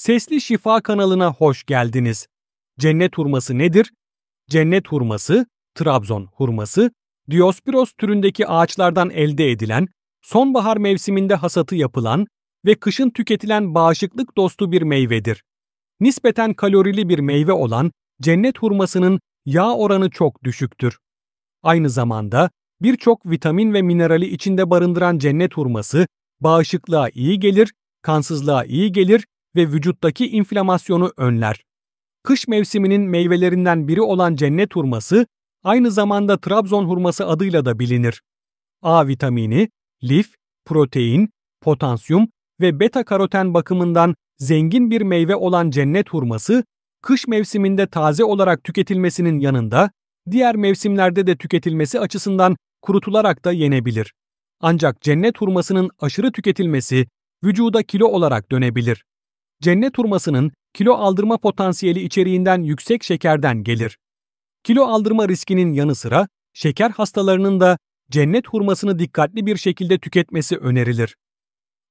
Sesli Şifa kanalına hoş geldiniz. Cennet hurması nedir? Cennet hurması, Trabzon hurması, Diospiros türündeki ağaçlardan elde edilen, sonbahar mevsiminde hasatı yapılan ve kışın tüketilen bağışıklık dostu bir meyvedir. Nispeten kalorili bir meyve olan cennet hurmasının yağ oranı çok düşüktür. Aynı zamanda birçok vitamin ve minerali içinde barındıran cennet hurması bağışıklığa iyi gelir, kansızlığa iyi gelir ve vücuttaki inflamasyonu önler. Kış mevsiminin meyvelerinden biri olan cennet hurması, aynı zamanda Trabzon hurması adıyla da bilinir. A vitamini, lif, protein, potasyum ve beta karoten bakımından zengin bir meyve olan cennet hurması, kış mevsiminde taze olarak tüketilmesinin yanında, diğer mevsimlerde de tüketilmesi açısından kurutularak da yenebilir. Ancak cennet hurmasının aşırı tüketilmesi vücuda kilo olarak dönebilir cennet hurmasının kilo aldırma potansiyeli içeriğinden yüksek şekerden gelir. Kilo aldırma riskinin yanı sıra şeker hastalarının da cennet hurmasını dikkatli bir şekilde tüketmesi önerilir.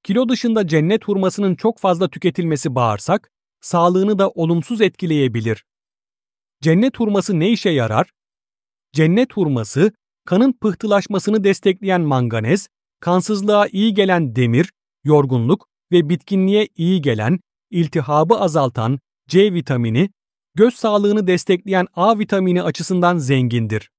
Kilo dışında cennet hurmasının çok fazla tüketilmesi bağırsak, sağlığını da olumsuz etkileyebilir. Cennet hurması ne işe yarar? Cennet hurması, kanın pıhtılaşmasını destekleyen manganez, kansızlığa iyi gelen demir, yorgunluk ve bitkinliğe iyi gelen iltihabı azaltan C vitamini, göz sağlığını destekleyen A vitamini açısından zengindir.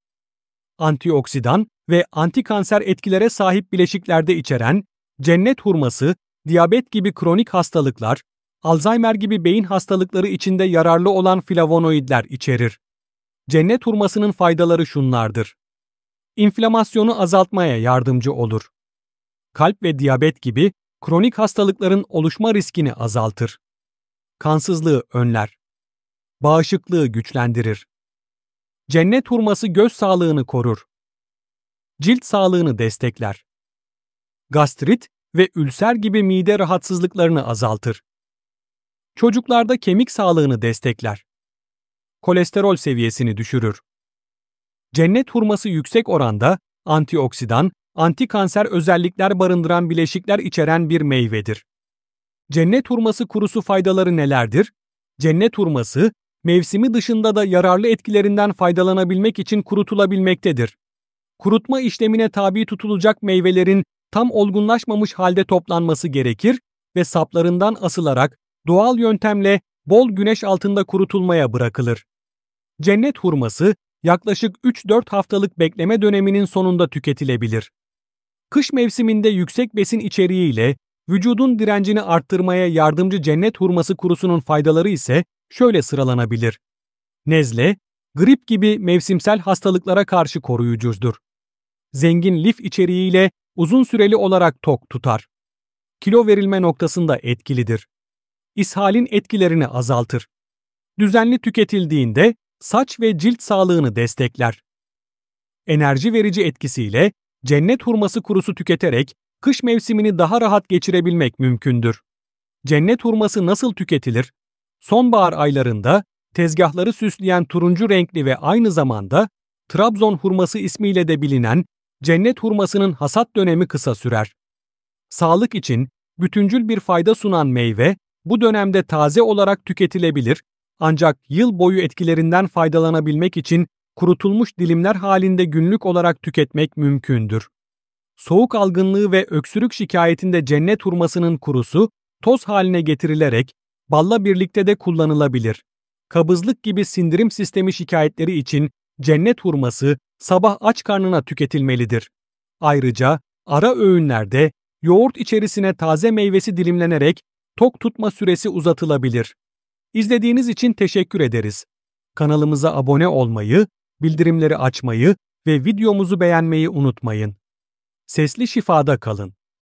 Antioksidan ve antikanser etkilere sahip bileşiklerde içeren cennet hurması, diyabet gibi kronik hastalıklar, Alzheimer gibi beyin hastalıkları içinde yararlı olan flavonoidler içerir. Cennet hurmasının faydaları şunlardır. İnflamasyonu azaltmaya yardımcı olur. Kalp ve diyabet gibi kronik hastalıkların oluşma riskini azaltır. Kansızlığı önler. Bağışıklığı güçlendirir. Cennet hurması göz sağlığını korur. Cilt sağlığını destekler. Gastrit ve ülser gibi mide rahatsızlıklarını azaltır. Çocuklarda kemik sağlığını destekler. Kolesterol seviyesini düşürür. Cennet hurması yüksek oranda antioksidan antikanser özellikler barındıran bileşikler içeren bir meyvedir. Cennet hurması kurusu faydaları nelerdir? Cennet hurması, mevsimi dışında da yararlı etkilerinden faydalanabilmek için kurutulabilmektedir. Kurutma işlemine tabi tutulacak meyvelerin tam olgunlaşmamış halde toplanması gerekir ve saplarından asılarak doğal yöntemle bol güneş altında kurutulmaya bırakılır. Cennet hurması yaklaşık 3-4 haftalık bekleme döneminin sonunda tüketilebilir. Kış mevsiminde yüksek besin içeriğiyle vücudun direncini arttırmaya yardımcı cennet hurması kurusunun faydaları ise şöyle sıralanabilir. Nezle, grip gibi mevsimsel hastalıklara karşı koruyucudur. Zengin lif içeriğiyle uzun süreli olarak tok tutar. Kilo verilme noktasında etkilidir. İshalin etkilerini azaltır. Düzenli tüketildiğinde saç ve cilt sağlığını destekler. Enerji verici etkisiyle cennet hurması kurusu tüketerek kış mevsimini daha rahat geçirebilmek mümkündür. Cennet hurması nasıl tüketilir? Sonbahar aylarında tezgahları süsleyen turuncu renkli ve aynı zamanda Trabzon hurması ismiyle de bilinen cennet hurmasının hasat dönemi kısa sürer. Sağlık için bütüncül bir fayda sunan meyve bu dönemde taze olarak tüketilebilir ancak yıl boyu etkilerinden faydalanabilmek için kurutulmuş dilimler halinde günlük olarak tüketmek mümkündür. Soğuk algınlığı ve öksürük şikayetinde cennet hurmasının kurusu toz haline getirilerek balla birlikte de kullanılabilir. Kabızlık gibi sindirim sistemi şikayetleri için cennet hurması sabah aç karnına tüketilmelidir. Ayrıca ara öğünlerde yoğurt içerisine taze meyvesi dilimlenerek tok tutma süresi uzatılabilir. İzlediğiniz için teşekkür ederiz. Kanalımıza abone olmayı bildirimleri açmayı ve videomuzu beğenmeyi unutmayın. Sesli şifada kalın.